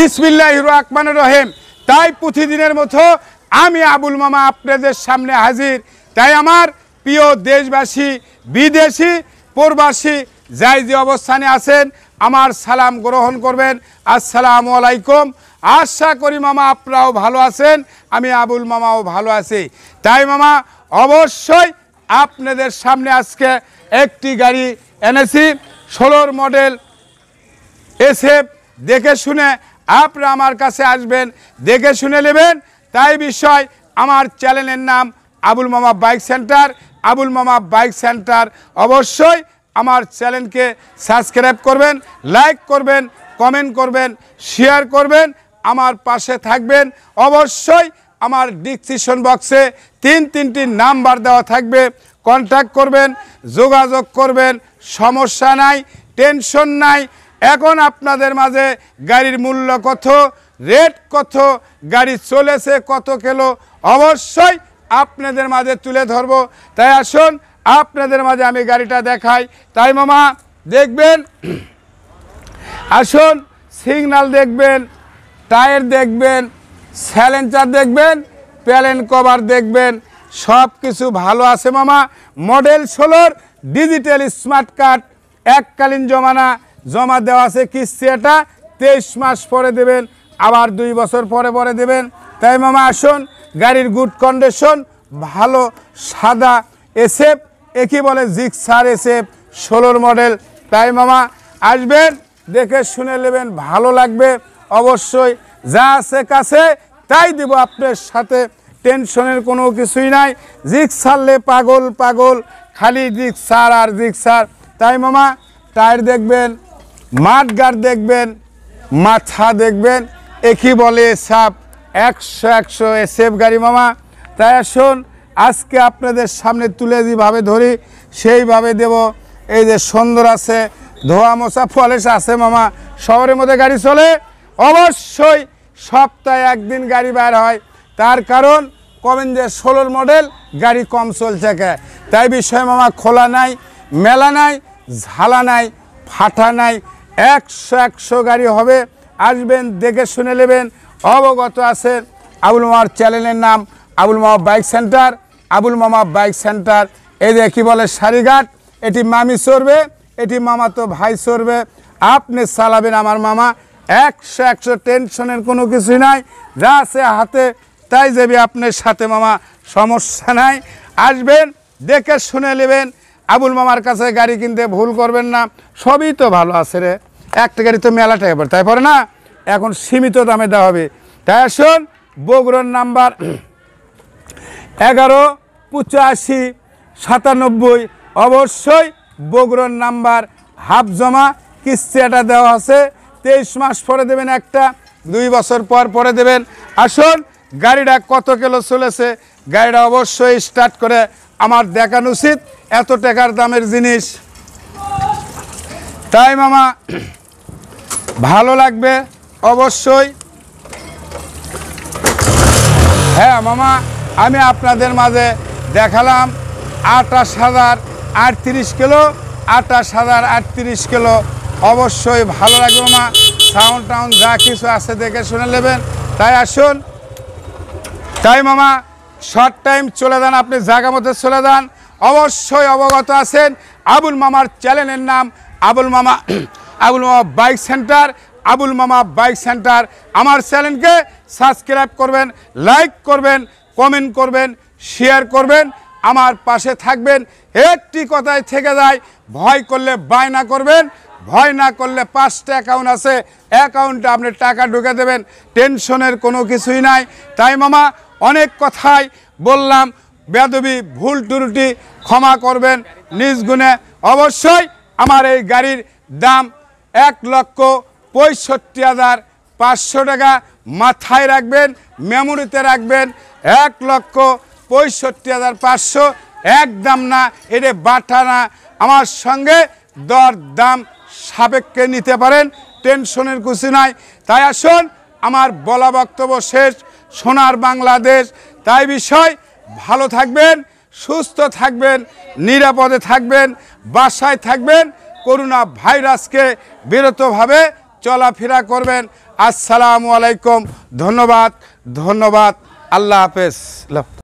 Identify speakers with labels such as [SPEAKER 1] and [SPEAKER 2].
[SPEAKER 1] বিসমিল্লাহ আকমান রহেম তাই প্রতিদিনের মতো আমি আবুল মামা আপনাদের সামনে হাজির তাই আমার প্রিয় দেশবাসী বিদেশি প্রবাসী যাই যে অবস্থানে আছেন আমার সালাম গ্রহণ করবেন আসসালাম আলাইকুম আশা করি মামা আপনারাও ভালো আছেন আমি আবুল মামাও ভালো আছি তাই মামা অবশ্যই আপনাদের সামনে আজকে একটি গাড়ি এনেছি ষোলোর মডেল এসে দেখে শুনে আপনি আমার কাছে আসবেন দেখে শুনে নেবেন তাই বিষয় আমার চ্যানেলের নাম আবুল মামা বাইক সেন্টার আবুল মামা বাইক সেন্টার অবশ্যই আমার চ্যানেলকে সাবস্ক্রাইব করবেন লাইক করবেন কমেন্ট করবেন শেয়ার করবেন আমার পাশে থাকবেন অবশ্যই আমার ডিসক্রিপশন বক্সে তিন তিনটি নাম্বার দেওয়া থাকবে কন্ট্যাক্ট করবেন যোগাযোগ করবেন সমস্যা নাই টেনশন নাই এখন আপনাদের মাঝে গাড়ির মূল্য কত রেট কত গাড়ি চলেছে কত কিলো অবশ্যই আপনাদের মাঝে তুলে ধরবো তাই আসুন আপনাদের মাঝে আমি গাড়িটা দেখাই তাই মামা দেখবেন আসুন সিগনাল দেখবেন টায়ার দেখবেন স্যালেঞ্চার দেখবেন প্যালেন কভার দেখবেন সব কিছু ভালো আছে মামা মডেল ষোলোর ডিজিটাল স্মার্ট কার্ড এককালীন জমানা জমা দেওয়া আছে কিস্তি এটা তেইশ মাস পরে দেবেন আবার দুই বছর পরে পরে দেবেন তাই মামা আসুন গাড়ির গুড কন্ডিশন ভালো সাদা এসেফ একই বলে জিক্সার এসেফ ষোলোর মডেল তাই মামা আসবেন দেখে শুনে নেবেন ভালো লাগবে অবশ্যই যা আছে কাছে তাই দেব আপনার সাথে টেনশনের কোনো কিছুই নাই জিক্সারলে পাগল পাগল খালি জিক্সার আর জিক্সার তাই মামা টায়ার দেখবেন মাঠঘাট দেখবেন মাথা দেখবেন একই বলে সাপ একশো একশো এসেফ গাড়ি মামা তাই আসুন আজকে আপনাদের সামনে তুলে যেভাবে ধরি সেইভাবে দেব এই যে সুন্দর আছে ধোয়া মোছা ফলেস আছে মামা শহরের মধ্যে গাড়ি চলে অবশ্যই সপ্তাহে একদিন গাড়ি বের হয় তার কারণ যে ষোলোর মডেল গাড়ি কম চলছে কে তাই বিষয় মামা খোলা নাই মেলা নাই ঝালা নাই ফাটা নাই একশো একশো গাড়ি হবে আসবেন দেখে শুনে নেবেন অবগত আছে আবুল মামার চ্যানেলের নাম আবুল মামা বাইক সেন্টার আবুল মামা বাইক সেন্টার এই যে কী বলে সারিঘাট এটি মামি চড়বে এটি মামা তো ভাই চড়বে আপনি চালাবেন আমার মামা একশো একশো টেনশনের কোনো কিছুই নাই যা আছে হাতে তাই যাবি আপনার সাথে মামা সমস্যা নাই আসবেন দেখে শুনে নেবেন আবুল মামার কাছে গাড়ি কিনতে ভুল করবেন না সবই তো ভালো আছে রে একটা গাড়ি তো মেলা টাকা পড়ে পরে না এখন সীমিত দামে দেওয়া হবে তাই আসুন বগুড়ার নাম্বার এগারো পঁচাশি সাতানব্বই অবশ্যই বগুড়ার নাম্বার হাফ জমা কিস্তিটা দেওয়া আছে তেইশ মাস পরে দেবেন একটা দুই বছর পর পরে দেবেন আসুন গাড়িটা কত কিলো চলেছে গাড়িটা অবশ্যই স্টার্ট করে আমার দেখানো উচিত এত টাকার দামের জিনিস তাই মামা ভালো লাগবে অবশ্যই হ্যাঁ মামা আমি আপনাদের মাঝে দেখালাম আটাশ হাজার আটত্রিশ কিলো আটাশ হাজার আটত্রিশ কিলো অবশ্যই ভালো লাগবে মামা সাউন্ড টাউন্ড যা কিছু আছে দেখে শুনে নেবেন তাই আসুন তাই মামা শর্ট টাইম চলে যান আপনি জায়গা মধ্যে চলে যান অবশ্যই অবগত আছেন আবুল মামার চ্যানেলের নাম আবুল মামা আবুল মামা বাইক সেন্টার আবুল মামা বাইক সেন্টার আমার চ্যানেলকে সাবস্ক্রাইব করবেন লাইক করবেন কমেন্ট করবেন শেয়ার করবেন আমার পাশে থাকবেন একটি কথায় থেকে যায় ভয় করলে বায়না করবেন ভয় না করলে পাঁচটা অ্যাকাউন্ট আছে অ্যাকাউন্টে আপনি টাকা ঢুকে দেবেন টেনশনের কোনো কিছুই নাই তাই মামা অনেক কথাই বললাম বেদবি ভুল ত্রুটি ক্ষমা করবেন নিজ গুণে অবশ্যই আমার এই গাড়ির দাম এক লক্ষ পঁয়ষট্টি হাজার পাঁচশো টাকা মাথায় রাখবেন মেমোরিতে রাখবেন এক লক্ষ পঁয়ষট্টি হাজার পাঁচশো একদম না এটা বাটা না আমার সঙ্গে দর দাম সাবেককে নিতে পারেন টেনশনের খুশি নাই তাই আসুন আমার বলা বক্তব্য শেষ সোনার বাংলাদেশ তাই বিষয় ভালো থাকবেন সুস্থ থাকবেন নিরাপদে থাকবেন বাসায় থাকবেন করোনা ভাইরাসকে বিরতভাবে চলাফেরা করবেন আসসালামু আলাইকুম ধন্যবাদ ধন্যবাদ আল্লাহ হাফেজ